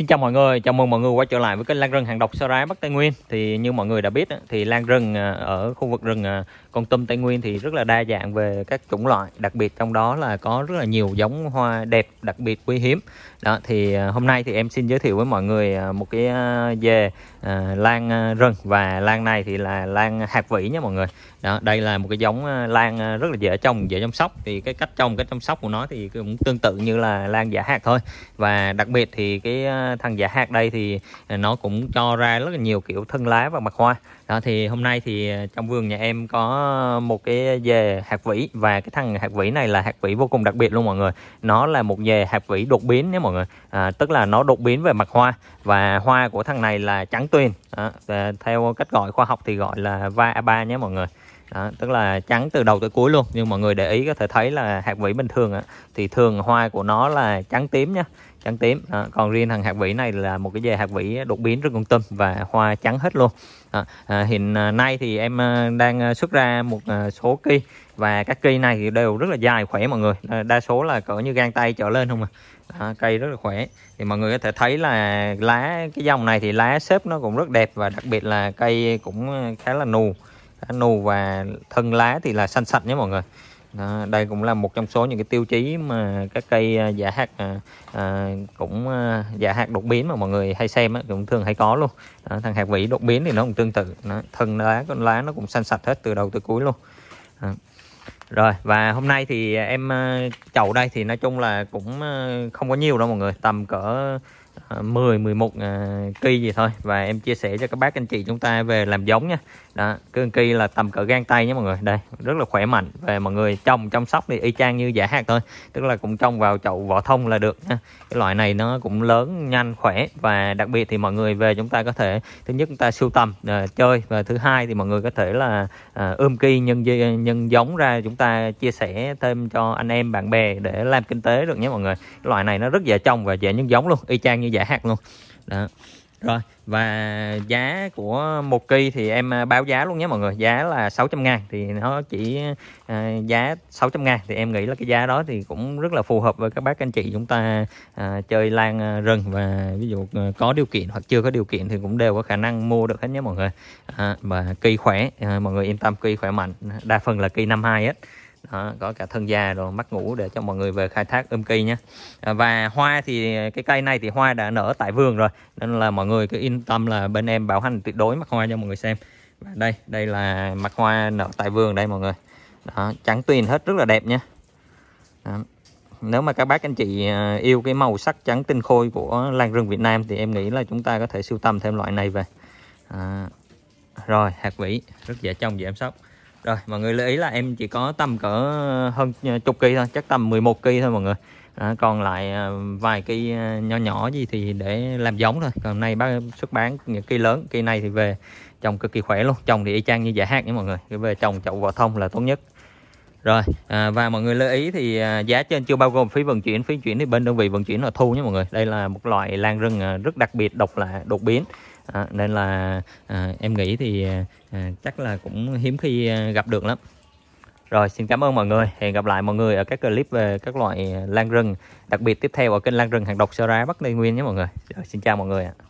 Xin chào mọi người, chào mừng mọi người quay trở lại với kênh Lan Rừng Hàng Độc Sa Rái Bắc Tây Nguyên Thì như mọi người đã biết thì Lan Rừng à, ở khu vực rừng à, Con Tum Tây Nguyên thì rất là đa dạng về các chủng loại Đặc biệt trong đó là có rất là nhiều giống hoa đẹp, đặc biệt quý hiếm Đó thì à, hôm nay thì em xin giới thiệu với mọi người một cái về lan rừng Và lan này thì là lan hạt vĩ nha mọi người đó, đây là một cái giống lan rất là dễ trồng, dễ chăm sóc thì cái cách trồng, cách chăm sóc của nó thì cũng tương tự như là lan giả hạt thôi và đặc biệt thì cái thằng giả dạ hạt đây thì nó cũng cho ra rất là nhiều kiểu thân lá và mặt hoa đó thì hôm nay thì ờ, trong vườn nhà em có một cái dề hạt vĩ và cái thằng hạt vĩ này là hạt vĩ vô cùng đặc biệt luôn mọi người nó là một dề hạt vĩ đột biến nhé mọi người à, tức là nó đột biến về mặt hoa và hoa của thằng này là trắng tuyền à, theo cách gọi khoa học thì gọi là va ba nhé mọi người đó, tức là trắng từ đầu tới cuối luôn nhưng mọi người để ý có thể thấy là hạt vĩ bình thường á, thì thường hoa của nó là trắng tím nhá trắng tím đó. còn riêng thằng hạt vĩ này là một cái dề hạt vĩ đột biến rất con tâm và hoa trắng hết luôn đó. À, hiện à, nay thì em à, đang à, xuất ra một số cây và các cây này thì đều rất là dài khỏe mọi người đa số là cỡ như gang tay trở lên không à đó, cây rất là khỏe thì mọi người có thể thấy là lá cái dòng này thì lá xếp nó cũng rất đẹp và đặc biệt là cây cũng khá là nù lá nù và thân lá thì là xanh xanh nhé mọi người đó, đây cũng là một trong số những cái tiêu chí mà các cây à, giả hạt à, à, cũng à, giả hạt đột biến mà mọi người hay xem á, cũng thường hay có luôn đó, thằng hạt vĩ đột biến thì nó cũng tương tự đó, thân lá con lá nó cũng xanh sạch hết từ đầu tới cuối luôn đó. rồi và hôm nay thì em à, chậu đây thì nói chung là cũng không có nhiều đâu mọi người tầm cỡ 10 11 cây gì thôi và em chia sẻ cho các bác anh chị chúng ta về làm giống nha. Đó, cái cây là tầm cỡ gang tay nhé mọi người. Đây, rất là khỏe mạnh về mọi người trồng chăm sóc thì y chang như giả hạt thôi. Tức là cũng trồng vào chậu vỏ thông là được nha. Cái loại này nó cũng lớn, nhanh, khỏe và đặc biệt thì mọi người về chúng ta có thể thứ nhất chúng ta sưu tầm uh, chơi và thứ hai thì mọi người có thể là uh, ươm cây nhân nhân giống ra chúng ta chia sẻ thêm cho anh em bạn bè để làm kinh tế được nhé mọi người. Cái loại này nó rất dễ trồng và dễ nhân giống luôn, y chang như giả hạt luôn đó rồi và giá của một kỳ thì em à, báo giá luôn nhé mọi người giá là 600 ngàn thì nó chỉ à, giá 600 ngàn thì em nghĩ là cái giá đó thì cũng rất là phù hợp với các bác anh chị chúng ta à, chơi lan à, rừng và ví dụ à, có điều kiện hoặc chưa có điều kiện thì cũng đều có khả năng mua được hết nhé mọi người à, và cây khỏe à, mọi người yên tâm cây khỏe mạnh đa phần là cây 52 hết đó, có cả thân già rồi mắt ngủ để cho mọi người về khai thác ươm um cây nhé à, và hoa thì cái cây này thì hoa đã nở tại vườn rồi nên là mọi người cứ yên tâm là bên em bảo hành tuyệt đối mặt hoa cho mọi người xem và đây đây là mặt hoa nở tại vườn đây mọi người đó, trắng tuyền hết rất là đẹp nhé nếu mà các bác anh chị à, yêu cái màu sắc trắng tinh khôi của lan rừng Việt Nam thì em nghĩ là chúng ta có thể sưu tầm thêm loại này về à, rồi hạt vĩ rất dễ trồng dễ chăm sóc rồi mọi người lưu ý là em chỉ có tầm cỡ ờ, hơn ờ, chục cây thôi chắc tầm 11 cây thôi mọi người à, còn lại ờ, vài cây nhỏ nhỏ gì thì để làm giống thôi còn nay bác xuất bán những cây lớn cây này thì về trồng cực kỳ khỏe luôn trồng thì y chang như giải hạt nha mọi người về trồng chậu vỏ thông là tốt nhất rồi à, và mọi người lưu ý thì à, giá trên chưa bao gồm phí vận chuyển phí chuyển thì bên đơn vị vận chuyển là thu nhé mọi người đây là một loại lan rừng à, rất đặc biệt độc lạ đột biến à, nên là à, em nghĩ thì à, à chắc là cũng hiếm khi à, gặp được lắm rồi xin cảm ơn mọi người hẹn gặp lại mọi người ở các clip về các loại lan rừng đặc biệt tiếp theo ở kênh lan rừng hàng độc sơ ra bắc tây nguyên nhé mọi người rồi, xin chào mọi người ạ